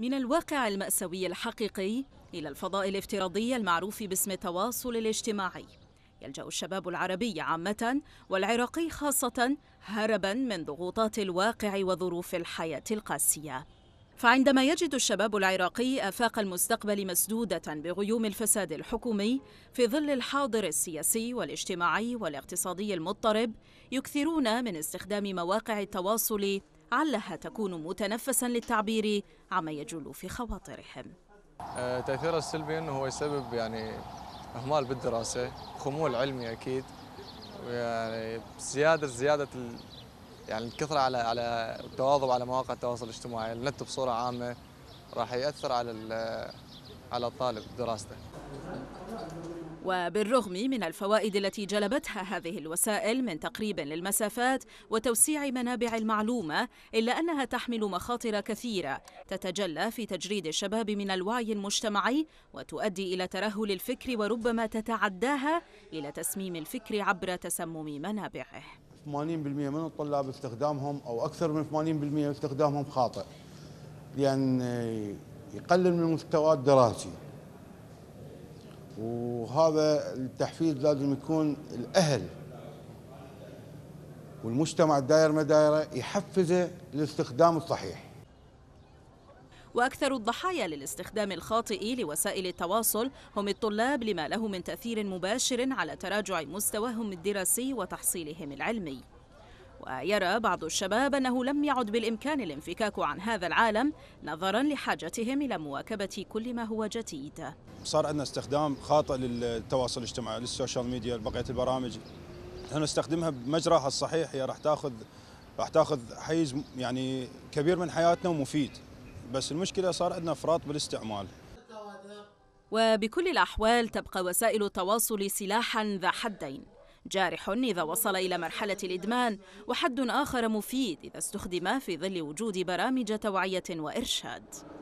من الواقع المأساوي الحقيقي إلى الفضاء الافتراضي المعروف باسم التواصل الاجتماعي يلجأ الشباب العربي عامة والعراقي خاصة هربا من ضغوطات الواقع وظروف الحياة القاسية فعندما يجد الشباب العراقي آفاق المستقبل مسدودة بغيوم الفساد الحكومي في ظل الحاضر السياسي والاجتماعي والاقتصادي المضطرب يكثرون من استخدام مواقع التواصل علها تكون متنفسا للتعبير عما يجول في خواطرهم آه، تأثيره السلبي أنه هو يسبب يعني إهمال بالدراسة خمول علمي أكيد يعني زيادة زيادة ال... يعني الكثرة على على التواظب على مواقع التواصل الاجتماعي النت بصورة عامة راح يأثر على على الطالب دراسته وبالرغم من الفوائد التي جلبتها هذه الوسائل من تقريب للمسافات وتوسيع منابع المعلومة إلا أنها تحمل مخاطر كثيرة تتجلى في تجريد الشباب من الوعي المجتمعي وتؤدي إلى ترهل الفكر وربما تتعداها إلى تسميم الفكر عبر تسمم منابعه 80% من الطلاب استخدامهم أو أكثر من 80% استخدامهم خاطئ لأن يقلل من مستوى الدراسي وهذا التحفيز لازم يكون الاهل والمجتمع الداير ما دايره يحفزه للاستخدام الصحيح وأكثر الضحايا للاستخدام الخاطئ لوسائل التواصل هم الطلاب لما له من تأثير مباشر على تراجع مستواهم الدراسي وتحصيلهم العلمي ويرى بعض الشباب أنه لم يعد بالإمكان الانفكاك عن هذا العالم نظرا لحاجتهم إلى مواكبة كل ما هو جديد صار عندنا استخدام خاطئ للتواصل الاجتماعي للسوشيال ميديا لبقية البرامج نستخدمها بمجراها الصحيح هي راح تاخذ راح تاخذ حيز يعني كبير من حياتنا ومفيد بس المشكله صار عندنا افراط بالاستعمال وبكل الاحوال تبقى وسائل التواصل سلاحا ذا حدين جارح إذا وصل إلى مرحلة الإدمان وحد آخر مفيد إذا استخدم في ظل وجود برامج توعية وإرشاد